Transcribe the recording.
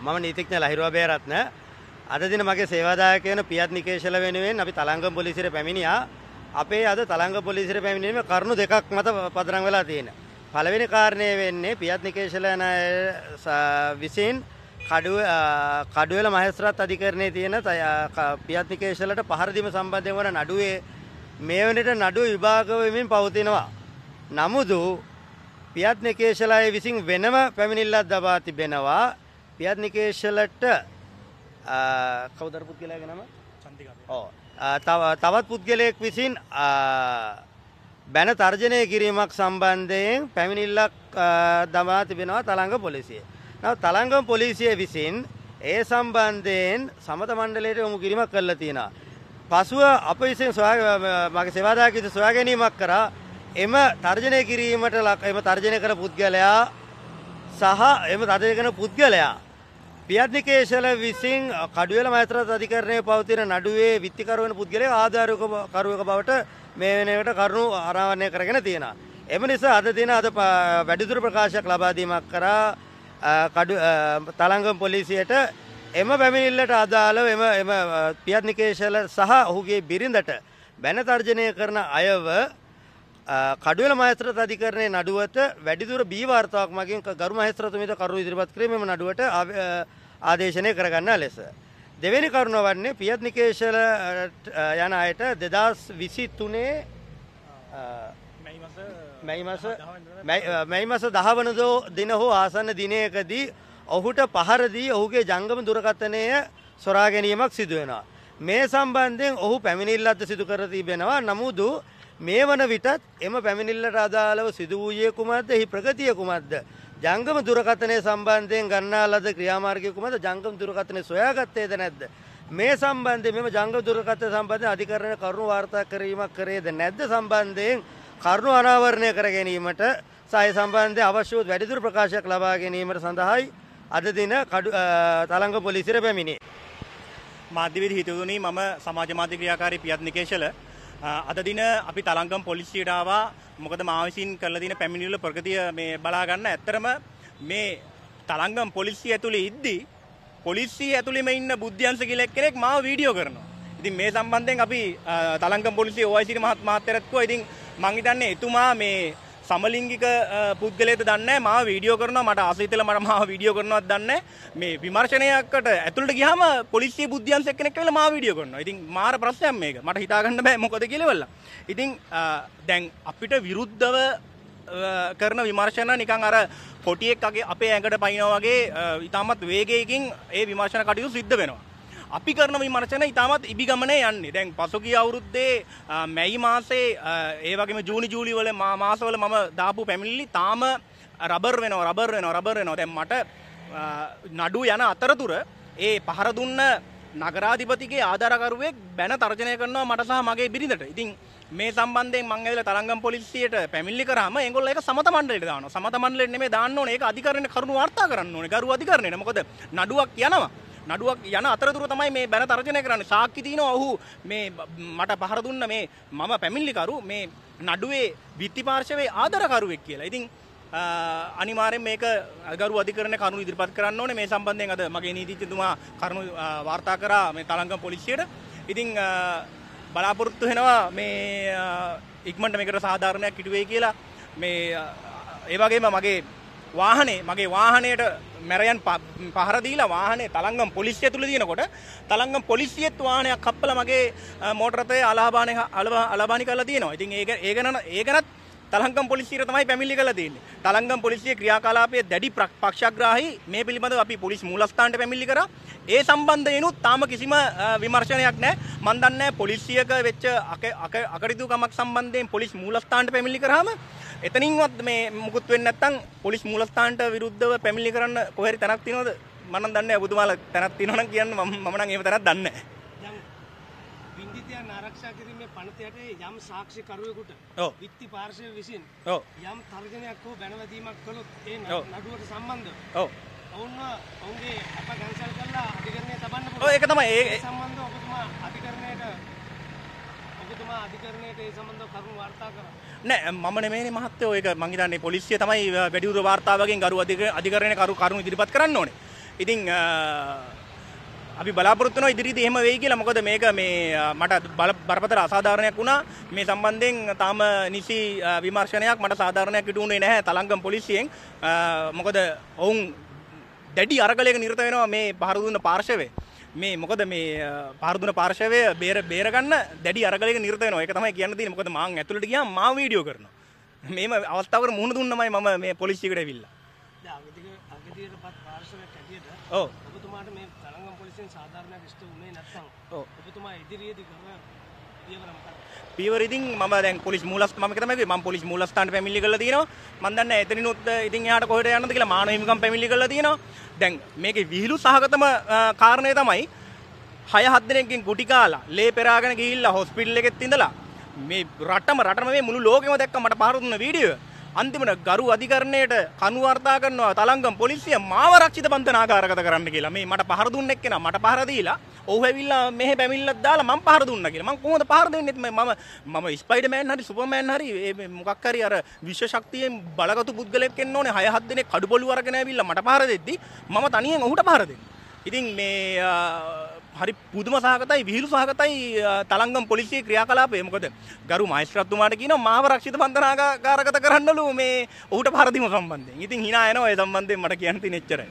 මම නීතිඥ ලහිරුව බේරත්න අද දින මගේ සේවාදායක වෙන පියත් නිකේශල වෙනුවෙන් අපි තලංග පොලිසියට පැමිණියා. අපේ අද තලංග පොලිසියට පැමිණීම කරුණු දෙකක් මත පදනම් වෙලා තියෙන. පළවෙනි කාරණය වෙන්නේ පියත් නිකේශල විසින් කඩුව කඩුවෙල මහේස්ත්‍රාත් අධිකරණයේ තියෙන පියත් නිකේශලට පහර දීම සම්බන්ධයෙන් වන නඩුවේ මේ වෙනට නඩුව විභාග වෙමින් පවතිනවා. නමුදු පියත් නිකේශලය විසින් වෙනම පැමිණිල්ලක් දබා තිබෙනවා. පියත් නිකේශලට කවදර පුද්ගලයාගේ නම තවත් පුද්ගලයෙක් විසින් බැන තර්ජනය කිරීමක් සම්බන්ධයෙන් පැමිණිල්ලක් දමා තිබෙනවා තළංග පොලිසිය. නව තළංග පොලිසිය විසින් ඒ සම්බන්ධයෙන් සමත මණ්ඩලයට යොමු කිරීමක් කරලා තියෙනවා. පසුව අප විසින් මගේ සේවාදායක විසින් සොයා ගැනීමක් කරා එම තර්ජනය කිරීමට එම තර්ජනය කර පුද්ගලයා සහ එම තර්ජනය කරන පුද්ගලයා පියත්නිකේශල විසින් කඩුවෙල මෛත්‍රත් අධිකරණය පවතින නඩුවේ විත්තිකරුවන පුද්ගලය ආධාරක කරුවක බවට මේ වෙනකට කරුණු ආරාවණය කරගෙන තියෙන. එම නිසා අද දින අද වැඩිදුර ප්‍රකාශයක් ලබාදීමක් කරා තලංගම් පොලිසියට එම පැමිණිල්ලට අදාළව එම එම පියත්නිකේශල සහ ඔහුගේ බිරිඳට බැන තර්ජනය කරන අයව කඩුවල මහස්ත්‍රත අධිකරණයේ නඩුවට වැඩිදුර බී වාර්තාවක් මගින් ගරු මහස්ත්‍රතුමිට කරුණු ඉදිරිපත් කිරීමම නඩුවට ආදේශනය කරගන්න ලෙස. දෙවෙනි කරුණ වන්නේ පියත් නිකේශල යන අයට දෙදස් විසි තුනේ මැයි මස දහවනදෝ දින හෝ ආසන්න දිනයකදී ඔහුට පහරදී ඔහුගේ ජංගම දුරකථනය සොරා ගැනීමක් සිදුවෙනවා. මේ සම්බන්ධයෙන් ඔහු පැමිණිල්ලත් සිදු කර තිබෙනවා නමුදු මේ වන විටත් එම පැමිණිල්ලට අදාළව සිදු වූයේ කුමක්ද එහි ප්‍රගතිය කුමක්ද ජංගම දුරකථනය සම්බන්ධයෙන් ගන්නා ලද ක්‍රියාමාර්ගය කුමද ජංගම දුරකථනය සොයාගත්තේද නැද්ද මේ සම්බන්ධයෙන් මෙම ජංගම දුරකථන සම්බන්ධයෙන් අධිකරණ කරුණු වාර්තා කිරීමක් කරේද නැද්ද සම්බන්ධයෙන් කරුණු අනාවරණය කර ගැනීමට සහ සම්බන්ධයෙන් අවශ්‍ය වූ වැඩිදුර ප්‍රකාශයක් ලබා ගැනීමට සඳහායි අද දින තලංග පොලිසියට පැමිණේ මාධ්‍යවේදී හිතවතුනි මම සමාජ මාධ්‍ය ක්‍රියාකාරී පියත් නිකේෂල අද දින අපි තලංගම් පොලිසියට ආවා මොකද මා විසින් කරලා තියෙන පැමිණිල්ල ප්‍රගතිය මේ බලා ගන්න. ඇත්තරම මේ තලංගම් පොලිසිය ඇතුලේ ඉද්දි පොලිසිය ඇතුළෙම ඉන්න බුද්ධ්‍යංශ කියලා එක්කෙනෙක් මාව වීඩියෝ කරනවා. ඉතින් මේ සම්බන්ධයෙන් අපි තලංගම් පොලිසිය OIC මහත් මහත්තයරත් කිව්වා. ඉතින් මං හිතන්නේ එතුමා මේ සමලිංගික පුද්ගලයට දන්න මා වීඩියෝ කරනවා මට ආසහිතල මට මා වීඩියෝ කරනවත් දන්න මේ විමර්ශනයක්කට ඇතුළට ගියාම පොලිසිය බුද්ධියන්සෙක් කෙනෙක් වෙලා මා වීඩියෝ කරනවා. ඉතින් මාර ප්‍රශ්නයක් මේක. මට හිතා ගන්න බෑ මොකද කියලා වෙලා. ඉතින් දැන් අපිට විරුද්ධව කරන විමර්ශන නිකං අර කොටියෙක් අගේ අපේ ඇඟට පයිනවා වගේ ඉතාමත් වේගයකින් ඒ විමර්ශන කටයුතු සිද්ධ වෙනවා. අපි කරන විමර්ශන ඉතාමත් ඉබිගමනේ යන්නේ. දැන් පසුගිය අවුරුද්දේ මැයි මාසේ ඒ වගේම ජූනි ජූලි වල මාසවල මම දාපු පැමිණිලි තාම රබර් වෙනවා රබර් වෙනවා රබර් වෙනවා. දැන් මට නඩු යන අතරතුර ඒ පහර දුන්න නගරාධිපතිගේ ආධාරකරුවෙක් බැන තර්ජනය කරනවා මට සහ මගේ බිරිඳට. ඉතින් මේ සම්බන්ධයෙන් මං ඇවිල්ලා තරංගම් පොලිසියට පැමිණිලි කරාම ඒගොල්ලෝ ඒක සමත මණ්ඩලයට දානවා. සමත මණ්ඩලෙට නෙමෙයි දාන්න ඕනේ. ඒක අධිකරණේ කරුණු වාර්තා කරන්න ඕනේ. ගරු අධිකරණයට. මොකද නඩුවක් යනවා. නඩුවක් යන අතරතුර තමයි මේ බැන තර්ජනය කරන්න සාක්කි තියනවා ඔහු මේ මට පහර දුන්න මේ මම පැමිල්ලිකරු මේ නඩුවේ විත්ති පාර්ශවයේ ආදරකරුවෙක් කියලා ඉතින් අනිවාරෙන් මේක අගරු අධිකරන කරුණු ඉදිරිපත් කරන්න ඕනේ මේ සම්බන්ධයෙන් අද මගේ නීතිචතුමා කරුණු වාර්තා කරා මේ තලංගම් පොලිසියට. ඉතින් බලාපොරොත්තු වෙනවා මේ ඉක්මනට මේකට සාධාරණයක් ඉටුවේ කියලා මේ ඒ වගේම මගේ වාහනේ මගේ වාහනයට මැරයන් පහර දීලා වාහනේ තලංගම් පොලිසිය තුල දිනකොට තලංගම් පොලිසියෙත් වාහනයක් කප්පලා මගේ මෝටරතේ අලහබානේ අලබානි කරලා දිනවා. ඉතින් ඒක ඒ ගැන ඒ ගැනත් තලංගම් පොලිසියට තමයි පැමිණිලි කළා තියෙන්නේ. තලංගම් පොලිසියේ ක්‍රියාකලාපයේ දැඩි පක්ෂග්‍රාහී මේ පිළිබඳව අපි පොලිස් මූලස්ථානට පැමිණිලි කරා. ඒ සම්බන්ධයෙන්ුත් තාම කිසිම විමර්ශනයක් නැහැ. මන් දන්නේ පොලිසියක වෙච්ච අකරිදුකමක් සම්බන්ධයෙන් පොලිස් මූලස්ථානට පැමිණිලි කරාම එතනින්වත් මේ මුකුත් වෙන්නේ නැත්නම් පොලිස් මූලස්ථානට විරුද්ධව පැමිණිලි කරන්න කොහරි තැනක් තියෙනවද? මම නම් දන්නේ නැහැ. ඔබතුමාලා තැනක් තියෙනවා නම් කියන්න මම නම් එහෙම තැනක් දන්නේ නැහැ. ජීවිතයන් ආරක්ෂා කිරීමේ පනතයට යම් සාක්ෂිකරුවෙකුට විත්ති පාර්ශය විසින් යම් තර්ජනයක් හෝ බැනවදීමක් කළොත් ඒ නඩුවට සම්බන්ධ ඔවුන්ව ඔවුන්ගේ අප ගැන්සල් කරලා අධිකරණය තබන්න ඒක තමයි ඒ සම්බන්ධ ඔබතුමා අධිකරණයට ඔබතුමා අධිකරණයට ඒ සම්බන්ධ කරුණු වාර්තා කරා නෑ මම නෙමෙයිනේ මහත්තයෝ ඒක මං හිතන්නේ පොලිසිය තමයි වැඩිදුර වාර්තාවකින් ගරු අධිකරණය කරු කරුණු ඉදිරිපත් කරන්න ඕනේ ඉතින් අපි බලාපොරත්තුන ඉදිරිදි එහෙම වෙයි කියලා මොකද මේක මේ මට බරපතල අසාධාරණයක් වුණා මේ සම්බන්ධයෙන් තාම නිසි විමර්ශනයක් මට සාධාරණයක් ඉටු වුණේ නැහැ තලංගම් පොලිසියෙන් මොකද ඔවුන් දැඩි අරගලයක නිරත වෙනවා මේ පහර දුන්න පාර්ශවය මේ මොකද මේ පහර දුන්න පාර්ශවය බේර බේර ගන්න දැඩි අරගලයක නිරත වෙනවා ඒක තමයි කියන්න තියෙන්නේ මොකද මම ඇතුළට ගියාම මාව වීඩියෝ කරනවා මේම අවස්ථාවකට මුහුණ දුන්නමයි මම මේ පොලිසියකට ඇවිල්ලා අගතියටපත් පාර්ශවයක් ඇටියට ඔව් ඔබතුමාට මේ තරංගම් පොලිසියෙන් සාධාරණයක් ඉෂ්ට වුණේ නැත්නම් ඔව් ඔබතුමා ඉදිරියේදී කරන පියවර ඉතින් මම දැන් පොලිස් මූලස්ථාන මම තමයි කිව්වේ මම පොලිස් මූලස්ථානට පැමිණිලි කරලා තියෙනවා මම දන්නේ එතනිනුත් ඉතින් එහාට කොහෙට යන්නද කියලා මානව හිමිකම් පැමිණිලි කරලා තියෙනවා දැන් මේකේ විහිළු සහගතම කාරණය තමයි හය හත් දෙනෙක්ගෙන් ගුටි කාලා ලේ පෙරාගෙන ගිහිල්ලා හොස්පිටල් එකෙත් ඉඳලා මේ රටම රටම මේ මුළු ලෝකෙම දැක්ක මට පහර දුන්න වීඩියෝ අන්තිමට ගරු අධිකරණයට කනුවර්තා කරනවා තලංගම් පොලිසිය මාව රක්ෂිත බන්ධනාගාරගත කරන්න කියලා මේ මට පහර දුන්න එක්කෙනා මට පහර දීලා ඔහු ඇවිල්ලා මෙහෙ බැමිල්ලක් දාලා මම පහර දුන්නා කියලා මම කොහොමද පහර දෙන්නේ මම මම ස්පයිඩර්මෑන් හරි සුපර්මෑන් හරි මොකක් හරි අර විශ්ව ශක්තියෙන් බලගත්ු පුද්ගලයෙක් එන්න ඕනේ හය හත් දෙනෙක් කඩුබොළු අරගෙන ඇවිල්ලා මට පහර දෙද්දි මම තනියෙන් ඔහුට පහර දෙන්නේ ඉතින් මේ හරි පුදුම සහගතයි විහිළු සහගතයි තලංගම් පොලිසිය ක්‍රියාකලාපය මොකද ගරු මහේස්ත්‍රාත්තුමාට කියනවා මාව රක්ෂිත බන්ධනාගාරගත කරන්නලු මේ ඔහුට පහර දීම සම්බන්ධයෙන්. ඉතින් hina යනවා ඒ සම්බන්ධයෙන් මට කියන්න තියෙන එච්චරයි.